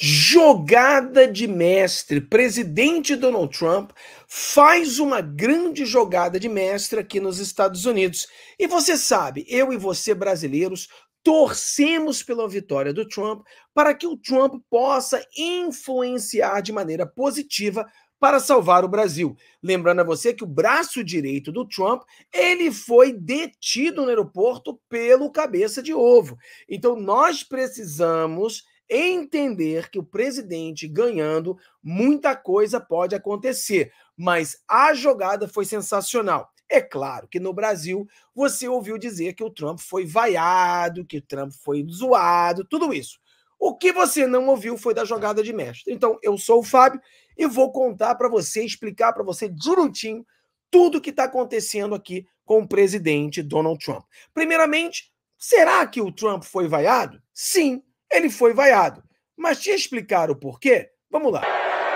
Jogada de mestre. Presidente Donald Trump faz uma grande jogada de mestre aqui nos Estados Unidos. E você sabe, eu e você brasileiros torcemos pela vitória do Trump para que o Trump possa influenciar de maneira positiva para salvar o Brasil. Lembrando a você que o braço direito do Trump, ele foi detido no aeroporto pelo cabeça de ovo. Então nós precisamos entender que o presidente ganhando, muita coisa pode acontecer. Mas a jogada foi sensacional. É claro que no Brasil você ouviu dizer que o Trump foi vaiado, que o Trump foi zoado, tudo isso. O que você não ouviu foi da jogada de mestre. Então, eu sou o Fábio e vou contar para você, explicar para você direitinho tudo o que está acontecendo aqui com o presidente Donald Trump. Primeiramente, será que o Trump foi vaiado? Sim, Ele foi vaiado. Mas te explicar o porquê? Vamos lá.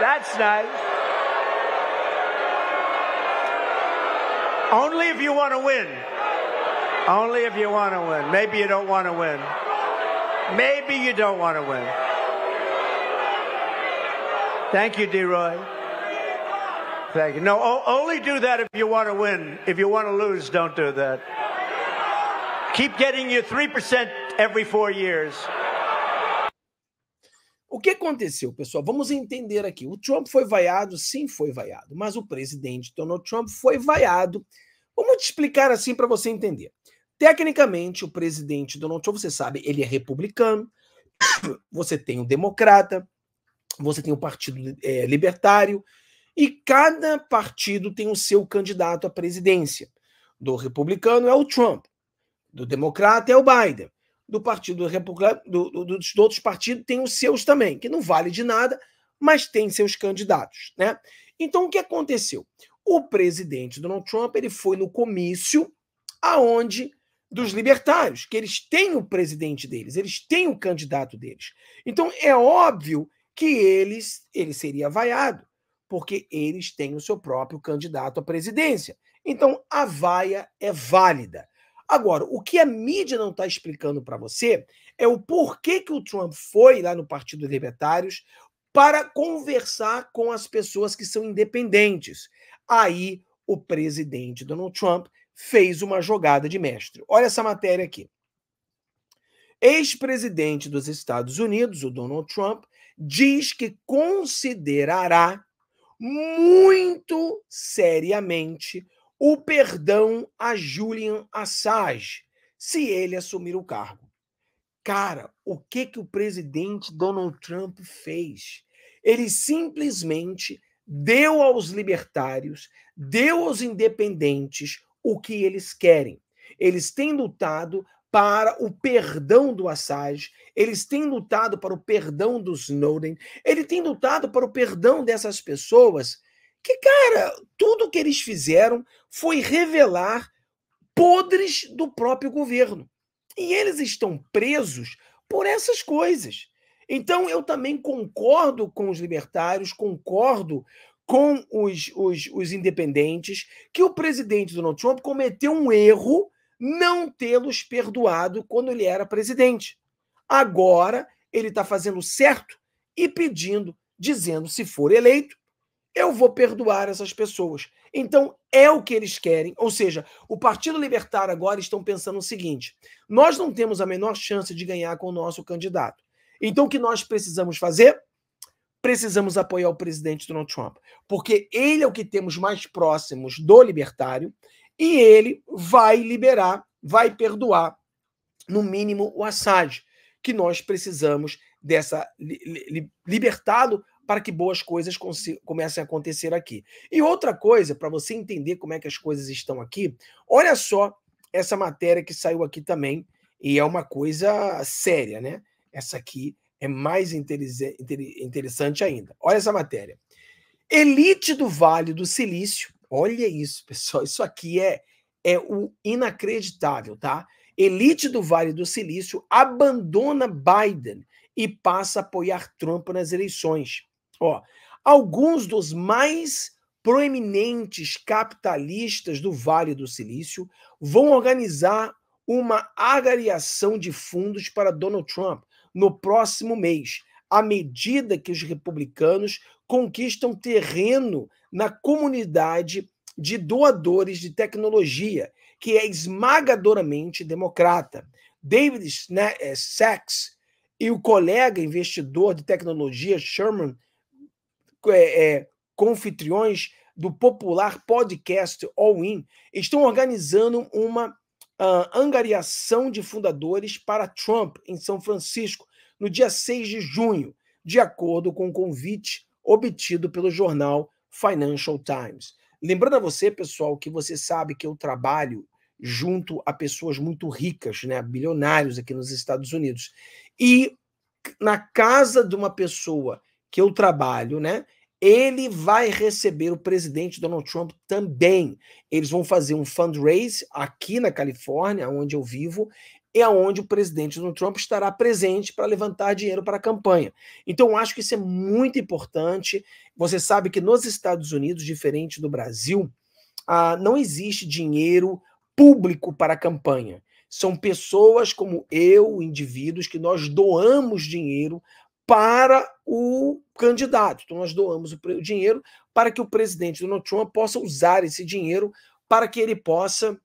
That's nice. Only if you want to win. Only if you want to win. Maybe you don't want to win. Maybe you don't want to win. Thank you, D-Roy. Thank you. No, only do that if you want to win. If you want to lose, don't do that. Keep getting your 3% every four years. O que aconteceu, pessoal? Vamos entender aqui. O Trump foi vaiado? Sim, foi vaiado. Mas o presidente Donald Trump foi vaiado. Vamos te explicar assim para você entender. Tecnicamente, o presidente Donald Trump, você sabe, ele é republicano. Você tem o um democrata, você tem o um partido é, libertário, e cada partido tem o seu candidato à presidência. Do republicano é o Trump, do democrata é o Biden do Partido Republicano, do, do, dos outros partidos, tem os seus também, que não vale de nada, mas tem seus candidatos. Né? Então, o que aconteceu? O presidente Donald Trump ele foi no comício aonde dos libertários, que eles têm o presidente deles, eles têm o candidato deles. Então, é óbvio que eles, ele seria vaiado, porque eles têm o seu próprio candidato à presidência. Então, a vaia é válida. Agora, o que a mídia não está explicando para você é o porquê que o Trump foi lá no Partido Libertários para conversar com as pessoas que são independentes. Aí o presidente Donald Trump fez uma jogada de mestre. Olha essa matéria aqui. Ex-presidente dos Estados Unidos, o Donald Trump, diz que considerará muito seriamente o perdão a Julian Assange, se ele assumir o cargo. Cara, o que que o presidente Donald Trump fez? Ele simplesmente deu aos libertários, deu aos independentes o que eles querem. Eles têm lutado para o perdão do Assange, eles têm lutado para o perdão do Snowden, ele tem lutado para o perdão dessas pessoas que, cara, tudo que eles fizeram foi revelar podres do próprio governo. E eles estão presos por essas coisas. Então, eu também concordo com os libertários, concordo com os, os, os independentes, que o presidente Donald Trump cometeu um erro não tê-los perdoado quando ele era presidente. Agora, ele está fazendo certo e pedindo, dizendo, se for eleito, eu vou perdoar essas pessoas. Então, é o que eles querem. Ou seja, o Partido Libertário agora estão pensando o seguinte: nós não temos a menor chance de ganhar com o nosso candidato. Então, o que nós precisamos fazer? Precisamos apoiar o presidente Donald Trump, porque ele é o que temos mais próximos do libertário e ele vai liberar, vai perdoar, no mínimo, o Assad, que nós precisamos dessa li, li, libertado para que boas coisas comecem a acontecer aqui. E outra coisa, para você entender como é que as coisas estão aqui, olha só essa matéria que saiu aqui também, e é uma coisa séria, né? Essa aqui é mais interessante ainda. Olha essa matéria. Elite do Vale do Silício. Olha isso, pessoal. Isso aqui é, é o inacreditável, tá? Elite do Vale do Silício abandona Biden e passa a apoiar Trump nas eleições. Ó, alguns dos mais proeminentes capitalistas do Vale do Silício vão organizar uma agariação de fundos para Donald Trump no próximo mês, à medida que os republicanos conquistam terreno na comunidade de doadores de tecnologia, que é esmagadoramente democrata. David eh, Sachs e o colega investidor de tecnologia Sherman é, é, confitriões do popular podcast All In estão organizando uma uh, angariação de fundadores para Trump em São Francisco no dia 6 de junho, de acordo com o um convite obtido pelo jornal Financial Times. Lembrando a você, pessoal, que você sabe que eu trabalho junto a pessoas muito ricas, né, bilionários aqui nos Estados Unidos. E na casa de uma pessoa que eu trabalho, né? Ele vai receber o presidente Donald Trump também. Eles vão fazer um fundraise aqui na Califórnia, onde eu vivo, e aonde o presidente Donald Trump estará presente para levantar dinheiro para a campanha. Então, acho que isso é muito importante. Você sabe que nos Estados Unidos, diferente do Brasil, ah, não existe dinheiro público para a campanha. São pessoas como eu, indivíduos, que nós doamos dinheiro para o candidato. Então, nós doamos o, dinheiro para que o presidente Donald Trump possa usar esse dinheiro para que ele possa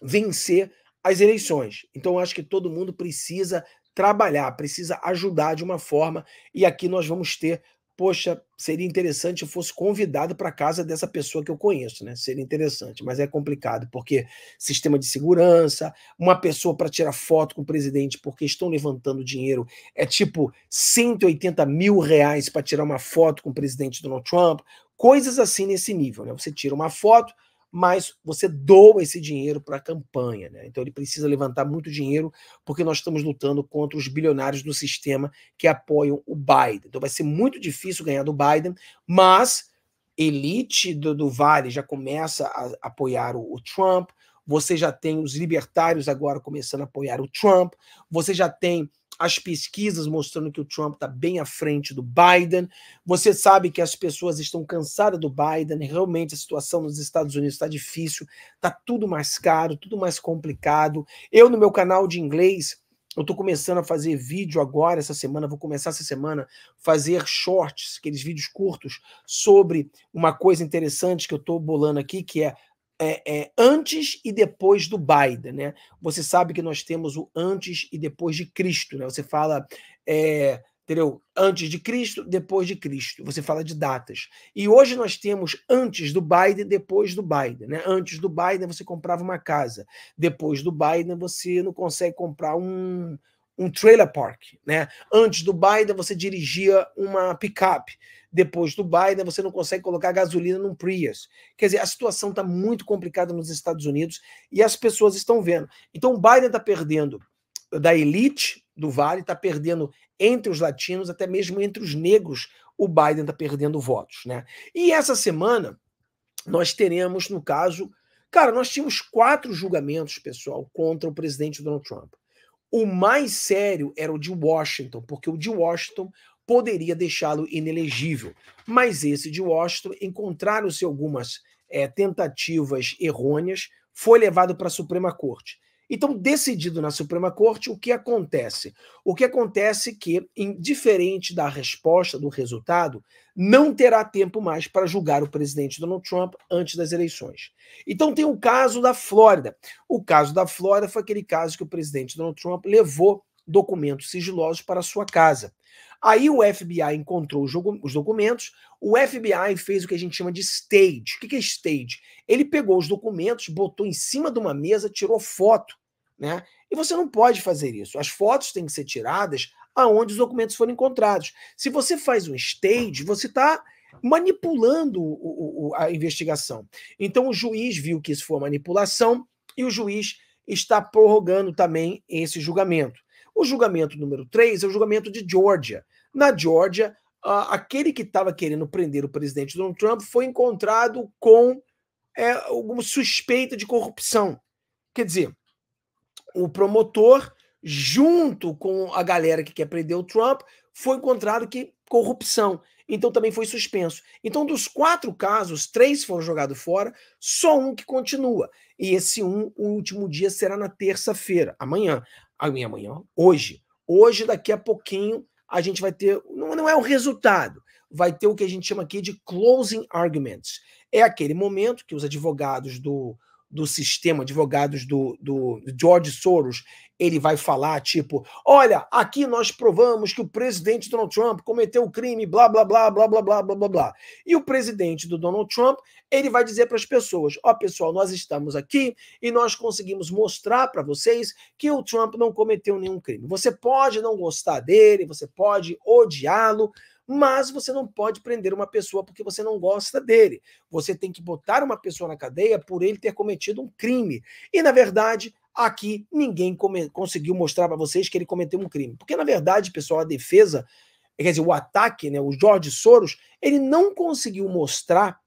vencer as eleições. Então, eu acho que todo mundo precisa trabalhar, precisa ajudar de uma forma, e aqui nós vamos ter poxa, seria interessante eu fosse convidado para casa dessa pessoa que eu conheço, né? Seria interessante, mas é complicado, porque sistema de segurança, uma pessoa para tirar foto com o presidente porque estão levantando dinheiro, é tipo 180 mil reais para tirar uma foto com o presidente Donald Trump, coisas assim nesse nível, né? Você tira uma foto, mas você doa esse dinheiro para a campanha. Né? Então ele precisa levantar muito dinheiro, porque nós estamos lutando contra os bilionários do sistema que apoiam o Biden. Então vai ser muito difícil ganhar do Biden, mas elite do, do Vale já começa a apoiar o, o Trump, você já tem os libertários agora começando a apoiar o Trump, você já tem as pesquisas mostrando que o Trump está bem à frente do Biden. Você sabe que as pessoas estão cansadas do Biden, realmente a situação nos Estados Unidos está difícil, está tudo mais caro, tudo mais complicado. Eu, no meu canal de inglês, eu estou começando a fazer vídeo agora, essa semana, vou começar essa semana, fazer shorts, aqueles vídeos curtos, sobre uma coisa interessante que eu estou bolando aqui, que é é, é, antes e depois do Biden, né? Você sabe que nós temos o antes e depois de Cristo, né? Você fala, é, entendeu? Antes de Cristo, depois de Cristo. Você fala de datas. E hoje nós temos antes do Biden, depois do Biden, né? Antes do Biden você comprava uma casa, depois do Biden você não consegue comprar um um trailer park, né? Antes do Biden você dirigia uma picape, depois do Biden você não consegue colocar gasolina num Prius. Quer dizer, a situação está muito complicada nos Estados Unidos e as pessoas estão vendo. Então o Biden está perdendo da elite do Vale, está perdendo entre os latinos, até mesmo entre os negros, o Biden está perdendo votos, né? E essa semana nós teremos, no caso, cara, nós tínhamos quatro julgamentos, pessoal, contra o presidente Donald Trump. O mais sério era o de Washington, porque o de Washington poderia deixá-lo inelegível. Mas esse de Washington, encontraram-se algumas é, tentativas errôneas, foi levado para a Suprema Corte. Então, decidido na Suprema Corte, o que acontece? O que acontece é que, indiferente da resposta, do resultado, não terá tempo mais para julgar o presidente Donald Trump antes das eleições. Então, tem o caso da Flórida. O caso da Flórida foi aquele caso que o presidente Donald Trump levou documentos sigilosos para sua casa. Aí o FBI encontrou os documentos, o FBI fez o que a gente chama de stage. O que é stage? Ele pegou os documentos, botou em cima de uma mesa, tirou foto né? E você não pode fazer isso. As fotos têm que ser tiradas aonde os documentos foram encontrados. Se você faz um stage, você está manipulando o, o, a investigação. Então o juiz viu que isso foi uma manipulação e o juiz está prorrogando também esse julgamento. O julgamento número 3 é o julgamento de Georgia. Na Georgia, aquele que estava querendo prender o presidente Donald Trump foi encontrado com é, alguma suspeita de corrupção. Quer dizer, o promotor, junto com a galera que quer prender o Trump, foi encontrado que corrupção. Então também foi suspenso. Então, dos quatro casos, três foram jogados fora, só um que continua. E esse um, o último dia, será na terça-feira, amanhã. Ah, amanhã, hoje. Hoje, daqui a pouquinho, a gente vai ter. Não, não é o resultado, vai ter o que a gente chama aqui de closing arguments. É aquele momento que os advogados do, do sistema, advogados do, do George Soros, ele vai falar tipo: olha, aqui nós provamos que o presidente Donald Trump cometeu o um crime, blá, blá, blá, blá, blá, blá, blá, blá, blá. E o presidente do Donald Trump, ele vai dizer para as pessoas: ó, oh, pessoal, nós estamos aqui e nós conseguimos mostrar para vocês que o Trump não cometeu nenhum crime. Você pode não gostar dele, você pode odiá-lo, mas você não pode prender uma pessoa porque você não gosta dele. Você tem que botar uma pessoa na cadeia por ele ter cometido um crime. E, na verdade, aqui ninguém conseguiu mostrar para vocês que ele cometeu um crime. Porque, na verdade, pessoal, a defesa, quer dizer, o ataque, né, o Jorge Soros, ele não conseguiu mostrar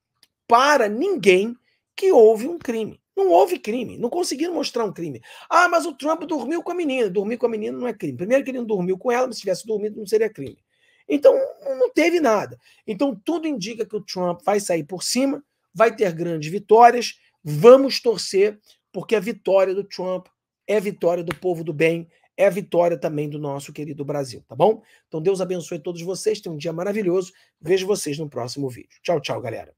para ninguém que houve um crime. Não houve crime, não conseguiram mostrar um crime. Ah, mas o Trump dormiu com a menina. Dormir com a menina não é crime. Primeiro que ele não dormiu com ela, mas se tivesse dormido não seria crime. Então, não teve nada. Então, tudo indica que o Trump vai sair por cima, vai ter grandes vitórias. Vamos torcer, porque a vitória do Trump é vitória do povo do bem, é vitória também do nosso querido Brasil, tá bom? Então, Deus abençoe todos vocês, tenham um dia maravilhoso. Vejo vocês no próximo vídeo. Tchau, tchau, galera.